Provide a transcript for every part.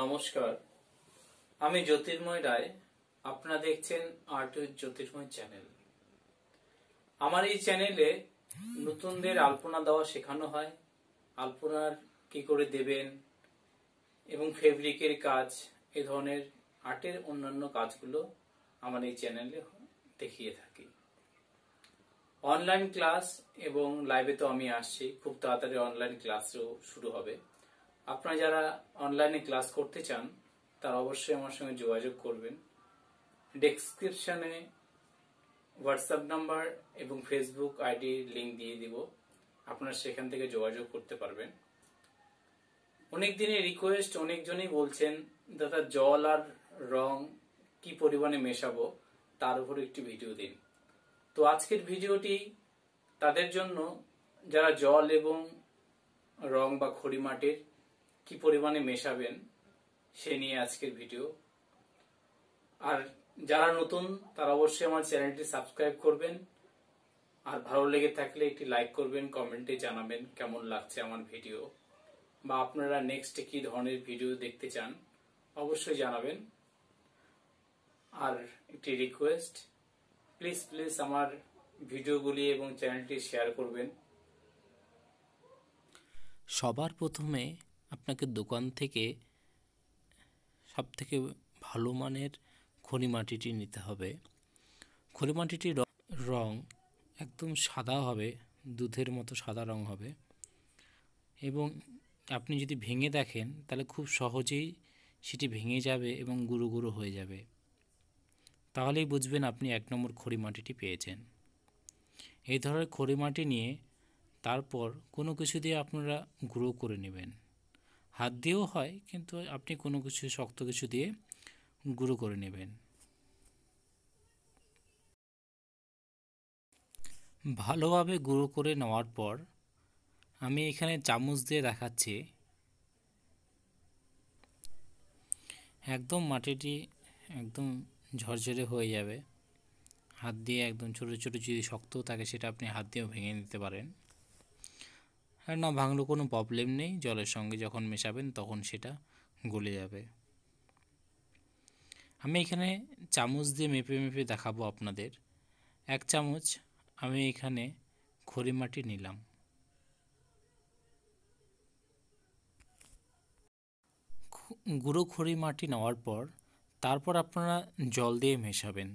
নমস্কার আমি জ্যোতির্ময় রায় আপনারা দেখছেন আর্ট জ্যোতির্ময় চ্যানেল আমার এই চ্যানেলে নতুনদের আলপনা দেওয়া শেখানো হয় আলপনার কি করে দেবেন এবং ফেব্রিকের কাজ এ ধরনের আর্টের অন্যান্য কাজগুলো আমার এই চ্যানেলে দেখিয়ে থাকি অনলাইন ক্লাস এবং লাইভে তো আমি আসছি খুব তাড়াতাড়ি অনলাইন ক্লাসও শুরু হবে আপনারা যারা অনলাইনে ক্লাস করতে চান তারা অবশ্যই আমার সঙ্গে যোগাযোগ করবেন ডেসক্রিপশনে হোয়াটসঅ্যাপ নাম্বার এবং ফেসবুক আইডি লিঙ্ক দিয়ে দিব আপনারা সেখান থেকে যোগাযোগ করতে পারবেন অনেক দিনের রিকোয়েস্ট অনেকজনই বলছেন দাদা জল আর রং কি পরিমাণে মেশাবো তার উপর একটি ভিডিও দিন তো আজকের ভিডিওটি তাদের জন্য যারা জল এবং রং বা খড়ি মাটির কি পরিমাণে মেশাবেন সে নিয়ে আজকের ভিডিও আর যারা নতুন তারা অবশ্যই আমার চ্যানেলটি সাবস্ক্রাইব করবেন আর ভালো লেগে থাকলে একটি লাইক করবেন কমেন্টে জানাবেন কেমন লাগছে আমার ভিডিও বা আপনারা নেক্সট কি ধরনের ভিডিও দেখতে চান অবশ্যই জানাবেন আর একটি রিকোয়েস্ট প্লিজ প্লিজ আমার ভিডিওগুলি এবং চ্যানেলটি শেয়ার করবেন সবার প্রথমে আপনাকে দোকান থেকে সবথেকে ভালো মানের খনি মাটিটি নিতে হবে খনি মাটিটির রং একদম সাদা হবে দুধের মতো সাদা রং হবে এবং আপনি যদি ভেঙে দেখেন তাহলে খুব সহজেই সেটি ভেঙে যাবে এবং গুঁড়ো গুঁড়ো হয়ে যাবে তাহলেই বুঝবেন আপনি এক নম্বর খড়ি মাটিটি পেয়েছেন এই ধরনের খড়ি মাটি নিয়ে তারপর কোনো কিছু দিয়ে আপনারা গ্রো করে নেবেন হাত দিয়েও হয় কিন্তু আপনি কোনো কিছু শক্ত কিছু দিয়ে গুঁড়ো করে নেবেন ভালোভাবে গুঁড়ো করে নেওয়ার পর আমি এখানে চামচ দিয়ে দেখাচ্ছি একদম মাটিটি একদম ঝরঝরে হয়ে যাবে হাত দিয়ে একদম ছোট ছোট যদি শক্ত থাকে সেটা আপনি হাত দিয়েও ভেঙে নিতে পারেন না ভাঙলে কোনো প্রবলেম নেই জলের সঙ্গে যখন মেশাবেন তখন সেটা গলে যাবে আমি এখানে চামচ দিয়ে মেপে মেপে দেখাবো আপনাদের এক চামচ আমি এখানে খড়ি মাটি নিলাম গুঁড়ো খড়ি মাটি নেওয়ার পর তারপর আপনারা জল দিয়ে মেশাবেন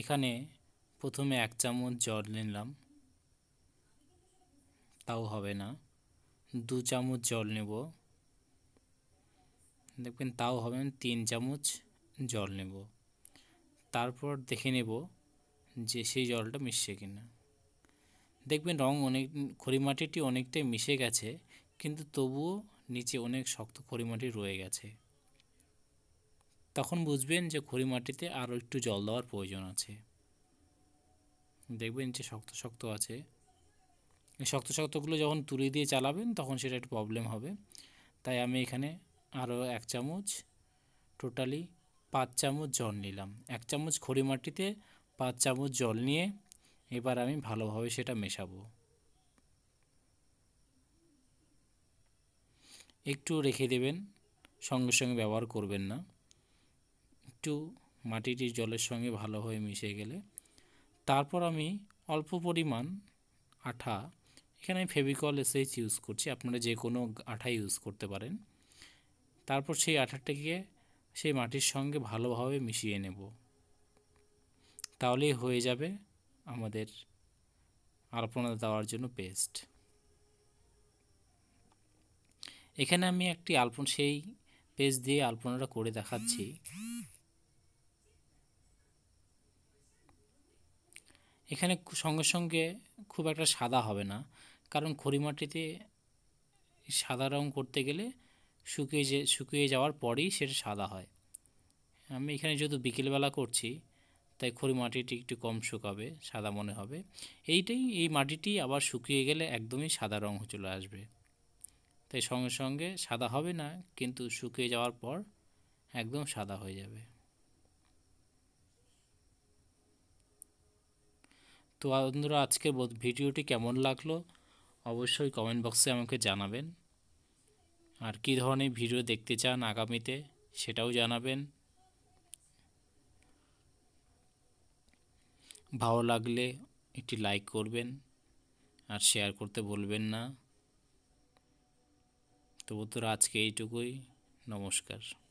এখানে প্রথমে এক চামচ জল নিলাম তাও হবে না দু চামচ জল নেব দেখবেন তাও হবে তিন চামচ জল নেব তারপর দেখে নেব যে সেই জলটা মিশছে কিনা দেখবেন রং অনেক খড়িমাটিটি অনেকটাই মিশে গেছে কিন্তু তবুও নিচে অনেক শক্ত খড়িমাটি রয়ে গেছে তখন বুঝবেন যে খড়িমাটিতে আরও একটু জল দেওয়ার প্রয়োজন আছে দেখবেন যে শক্ত শক্ত আছে শক্ত শক্তগুলো যখন তুলে দিয়ে চালাবেন তখন সেটা একটু প্রবলেম হবে তাই আমি এখানে আরও এক চামচ টোটালি পাঁচ চামচ জল নিলাম এক চামচ খড়ি মাটিতে পাঁচ চামচ জল নিয়ে এবার আমি ভালোভাবে সেটা মেশাবো একটু রেখে দেবেন সঙ্গে সঙ্গে ব্যবহার করবেন না একটু মাটিটি জলের সঙ্গে ভালোভাবে মিশে গেলে তারপর আমি অল্প পরিমাণ আঠা এখানে আমি ফেভিকল এসএইচ ইউজ করছি আপনারা যে কোনো আঠা ইউজ করতে পারেন তারপর সেই আঠাটাকে সেই মাটির সঙ্গে ভালোভাবে মিশিয়ে নেব তাহলেই হয়ে যাবে আমাদের আলপনা দেওয়ার জন্য পেস্ট এখানে আমি একটি আলপন সেই পেস্ট দিয়ে আলপনাটা করে দেখাচ্ছি এখানে সঙ্গে সঙ্গে খুব একটা সাদা হবে না কারণ খড়ি মাটিতে সাদা রং করতে গেলে শুকিয়ে যে শুকিয়ে যাওয়ার পরেই সেটা সাদা হয় আমি এখানে যেহেতু বিকেলবেলা করছি তাই খড়ি মাটিটি একটু কম শুকাবে সাদা মনে হবে এইটাই এই মাটিটি আবার শুকিয়ে গেলে একদমই সাদা রং চলে আসবে তাই সঙ্গে সঙ্গে সাদা হবে না কিন্তু শুকিয়ে যাওয়ার পর একদম সাদা হয়ে যাবে তো বন্ধুরা আজকের ভিডিওটি কেমন লাগলো অবশ্যই কমেন্ট বক্সে আমাকে জানাবেন আর কী ধরনের ভিডিও দেখতে চান আগামীতে সেটাও জানাবেন ভালো লাগলে একটি লাইক করবেন আর শেয়ার করতে বলবেন না তো বন্ধুরা আজকে এইটুকুই নমস্কার